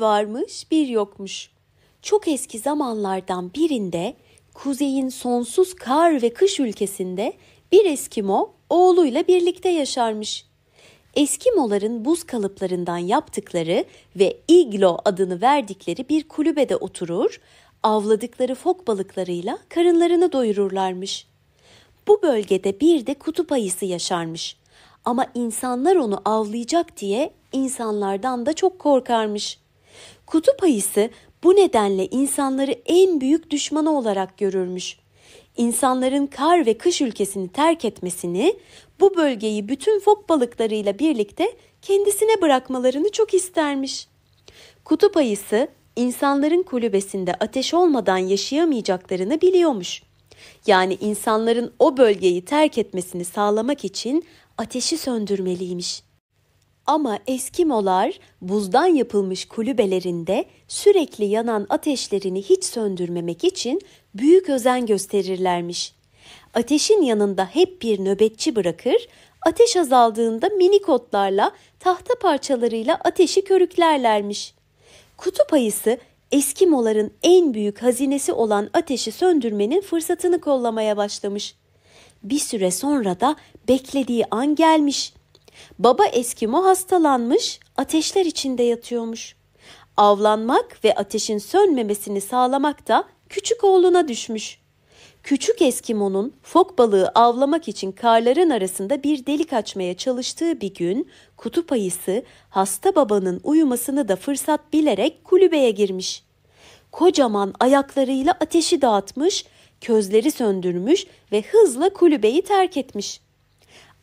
varmış bir yokmuş. Çok eski zamanlardan birinde kuzeyin sonsuz kar ve kış ülkesinde bir Eskimo oğluyla birlikte yaşarmış. Eskimoların buz kalıplarından yaptıkları ve iglo adını verdikleri bir kulübede oturur, avladıkları fok balıklarıyla karınlarını doyururlarmış. Bu bölgede bir de kutup ayısı yaşarmış. Ama insanlar onu avlayacak diye insanlardan da çok korkarmış. Kutup ayısı bu nedenle insanları en büyük düşmanı olarak görürmüş. İnsanların kar ve kış ülkesini terk etmesini, bu bölgeyi bütün fok balıklarıyla birlikte kendisine bırakmalarını çok istermiş. Kutup ayısı insanların kulübesinde ateş olmadan yaşayamayacaklarını biliyormuş. Yani insanların o bölgeyi terk etmesini sağlamak için ateşi söndürmeliymiş.'' Ama Eskimolar buzdan yapılmış kulübelerinde sürekli yanan ateşlerini hiç söndürmemek için büyük özen gösterirlermiş. Ateşin yanında hep bir nöbetçi bırakır, ateş azaldığında minik otlarla, tahta parçalarıyla ateşi körüklerlermiş. Kutup ayısı Eskimoların en büyük hazinesi olan ateşi söndürmenin fırsatını kollamaya başlamış. Bir süre sonra da beklediği an gelmiş. Baba Eskimo hastalanmış, ateşler içinde yatıyormuş. Avlanmak ve ateşin sönmemesini sağlamak da küçük oğluna düşmüş. Küçük Eskimo'nun fok balığı avlamak için karların arasında bir delik açmaya çalıştığı bir gün kutup ayısı hasta babanın uyumasını da fırsat bilerek kulübeye girmiş. Kocaman ayaklarıyla ateşi dağıtmış, közleri söndürmüş ve hızla kulübeyi terk etmiş.''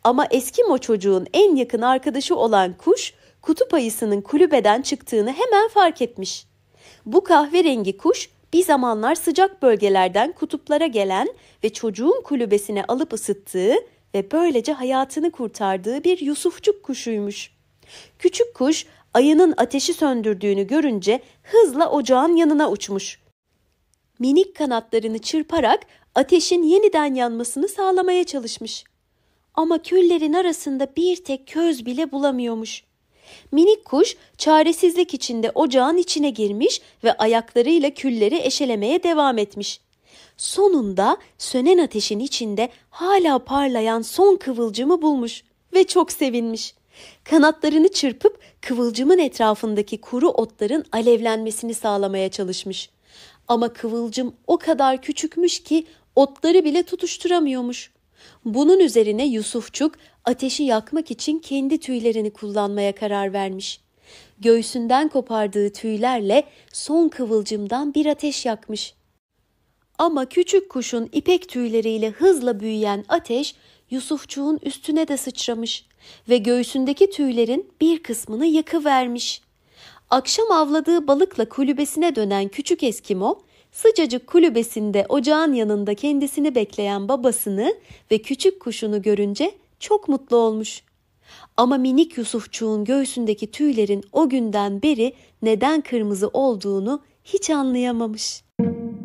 Ama Eskimo çocuğun en yakın arkadaşı olan kuş kutup ayısının kulübeden çıktığını hemen fark etmiş. Bu kahverengi kuş bir zamanlar sıcak bölgelerden kutuplara gelen ve çocuğun kulübesine alıp ısıttığı ve böylece hayatını kurtardığı bir Yusufçuk kuşuymuş. Küçük kuş ayının ateşi söndürdüğünü görünce hızla ocağın yanına uçmuş. Minik kanatlarını çırparak ateşin yeniden yanmasını sağlamaya çalışmış ama küllerin arasında bir tek köz bile bulamıyormuş. Minik kuş çaresizlik içinde ocağın içine girmiş ve ayaklarıyla külleri eşelemeye devam etmiş. Sonunda sönen ateşin içinde hala parlayan son kıvılcımı bulmuş ve çok sevinmiş. Kanatlarını çırpıp kıvılcımın etrafındaki kuru otların alevlenmesini sağlamaya çalışmış. Ama kıvılcım o kadar küçükmüş ki otları bile tutuşturamıyormuş. Bunun üzerine Yusufçuk ateşi yakmak için kendi tüylerini kullanmaya karar vermiş. Göğsünden kopardığı tüylerle son kıvılcımdan bir ateş yakmış. Ama küçük kuşun ipek tüyleriyle hızla büyüyen ateş Yusufçuğun üstüne de sıçramış ve göğsündeki tüylerin bir kısmını yakıvermiş. Akşam avladığı balıkla kulübesine dönen küçük Eskimo Sıcacık kulübesinde ocağın yanında kendisini bekleyen babasını ve küçük kuşunu görünce çok mutlu olmuş. Ama minik Yusufçuğun göğsündeki tüylerin o günden beri neden kırmızı olduğunu hiç anlayamamış. Müzik